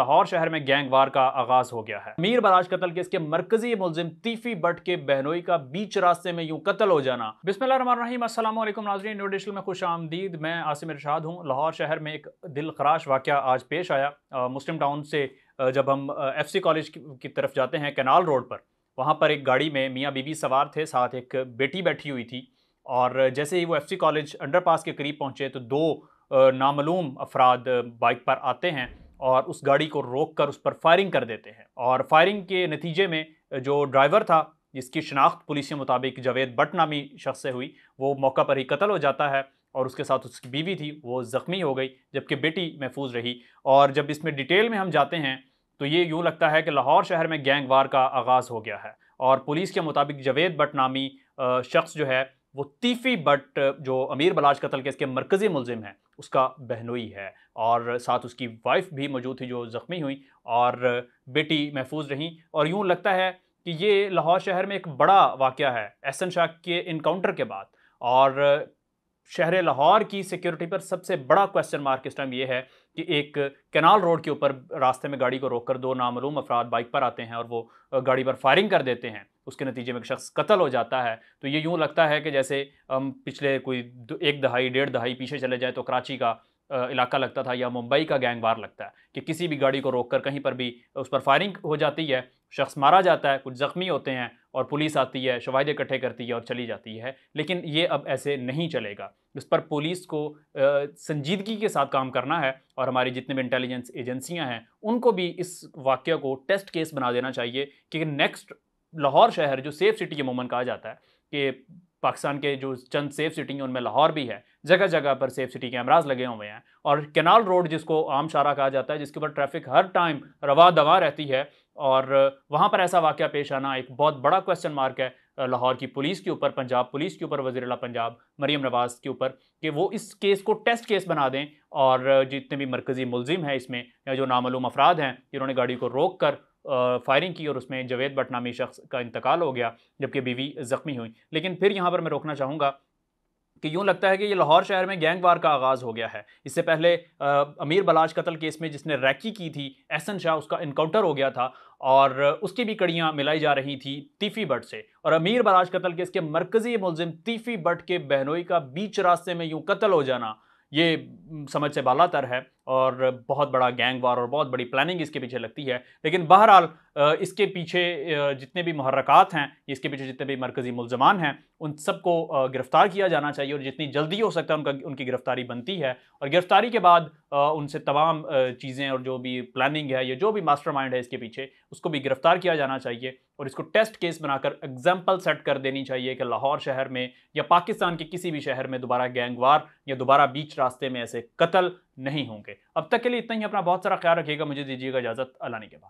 لاہور شہر میں gang war کا آغاز ہو گیا ہے میر براج قتل کے اس کے مرکزی ملزم تیفی بٹ کے بہنوئی کا بیچ راستے میں یوں قتل ہو جانا بسم اللہ الرحمن الرحیم السلام علیکم ناظرین اسکول میں خوش آمدید میں عاصم ارشاد ہوں لاہور شہر میں ایک دل خراش واقعہ آج پیش آیا مسلم ٹاؤن سے جب ہم ایف سی کالج کی طرف جاتے ہیں کینال روڈ پر وہاں پر ایک گاڑی میں میاں بی بی سوار تھے ساتھ ایک بیٹی بیٹھی ہوئی تھی اور جیسے ہی وہ F C college underpass کے قریب پہنچے تو دو نامعلوم افراد بائک پر آتے ہیں اور اس گاڑی کو روک کر اس پر فائرنگ کر دیتے ہیں اور فائرنگ کے نتیجے میں جو ڈرائیور تھا جس کی شناخت پولیس کے مطابق جاوید بٹ نامی شخص سے ہوئی وہ موقع پر ہی قتل ہو جاتا ہے اور اس کے ساتھ اس کی بیوی تھی وہ زخمی ہو گئی جبکہ بیٹی محفوظ رہی اور جب اس میں ڈیٹیل میں ہم جاتے ہیں تو یہ یوں لگتا ہے کہ لاہور شہر میں گینگ وار کا آغاز ہو گیا ہے اور پولیس کے مطابق جاوید بٹ نامی شخص جو ہے وہ تیفی بٹ جو امیر بلاج قتل کے اس کے مرکزی ملزم ہیں اس کا بہنوئی ہے اور ساتھ اس کی وائف بھی موجود تھی جو زخمی ہوئیں اور بیٹی محفوظ رہیں اور یوں لگتا ہے کہ یہ لاہور شہر میں ایک بڑا واقعہ ہے احسن شاہ کے انکاؤنٹر کے بعد اور شہر لاہور کی سیکیورٹی پر سب سے بڑا کوشچن مارک اس ٹائم یہ ہے کہ ایک کینال روڈ کے اوپر راستے میں گاڑی کو روک کر دو نامعلوم افراد بائک پر آتے ہیں اور وہ گاڑی پر فائرنگ کر دیتے ہیں اس کے نتیجے میں ایک شخص قتل ہو جاتا ہے تو یہ یوں لگتا ہے کہ جیسے ہم پچھلے کوئی ایک دہائی ڈیڑھ دہائی پیچھے چلے جائے تو کراچی کا علاقہ لگتا تھا یا ممبئی کا گینگ وار لگتا ہے کہ کسی بھی گاڑی کو روک کر کہیں پر بھی اس پر فائرنگ ہو جاتی ہے شخص مارا جاتا ہے کچھ زخمی ہوتے ہیں اور پولیس آتی ہے شواہد اکٹھے کرتی ہے اور چلی جاتی ہے لیکن یہ اب ایسے نہیں چلے گا اس پر پولیس کو سنجیدگی کے ساتھ کام کرنا ہے اور ہماری جتنے بھی انٹیلیجنس ایجنسیاں ہیں ان کو بھی اس واقعہ کو ٹیسٹ کیس بنا دینا چاہیے کہ نیکسٹ لاہور شہر جو سیف سٹی عموماً کہا جاتا ہے کہ پاکستان کے جو چند سیف سٹی ہیں ان میں لاہور بھی ہے جگہ جگہ پر سیف سٹی کیمراز لگے ہوئے ہیں اور کینال روڈ جس کو عام شارہ کہا جاتا ہے جس کے اوپر ٹریفک ہر ٹائم روا دوا رہتی ہے اور وہاں پر ایسا واقعہ پیش آنا ایک بہت بڑا کویشچن مارک ہے لاہور کی پولیس کے اوپر پنجاب پولیس کے اوپر وزیر اللہ پنجاب مریم نواز کے اوپر کہ وہ اس کیس کو ٹیسٹ کیس بنا دیں اور جتنے بھی مرکزی ملزم ہیں اس میں یا جو نامعلوم افراد ہیں جنہوں نے گاڑی کو روک کر فائرنگ کی اور اس میں جوید بٹ نامی شخص کا انتقال ہو گیا جبکہ بیوی زخمی ہوئی لیکن پھر یہاں پر میں روکنا چاہوں گا کہ یوں لگتا ہے کہ یہ لاہور شہر میں گینگ وار کا آغاز ہو گیا ہے اس سے پہلے امیر بلاج قتل کیس میں جس نے ریکی کی تھی ایسن شاہ اس کا انکاؤنٹر ہو گیا تھا اور اس کی بھی کڑیاں ملائی جا رہی تھیں تیفی بٹ سے اور امیر بلاج قتل کیس کے مرکزی ملزم تیفی بٹ کے بہنوئی کا بیچ راستے میں یوں قتل ہو جانا یہ سمجھ سے بالا تر ہے اور بہت بڑا گینگ وار اور بہت بڑی پلاننگ اس کے پیچھے لگتی ہے لیکن بہرحال اس کے پیچھے جتنے بھی محرکات ہیں اس کے پیچھے جتنے بھی مرکزی ملزمان ہیں ان سب کو گرفتار کیا جانا چاہیے اور جتنی جلدی ہو سکتا ہے ان کا ان کی گرفتاری بنتی ہے اور گرفتاری کے بعد ان سے تمام چیزیں اور جو بھی پلاننگ ہے یا جو بھی ماسٹر مائنڈ ہے اس کے پیچھے اس کو بھی گرفتار کیا جانا چاہیے اور اس کو ٹیسٹ کیس بنا کر اگزامپل سیٹ کر دینی چاہیے کہ لاہور شہر میں یا پاکستان کے کسی بھی شہر میں دوبارہ گینگ وار یا دوبارہ بیچ راستے میں ایسے قتل نہیں ہوں گے اب تک کے لیے اتنا ہی اپنا بہت سارا خیال رکھیے گا مجھے دیجیے گا اجازت اللہ کے بعد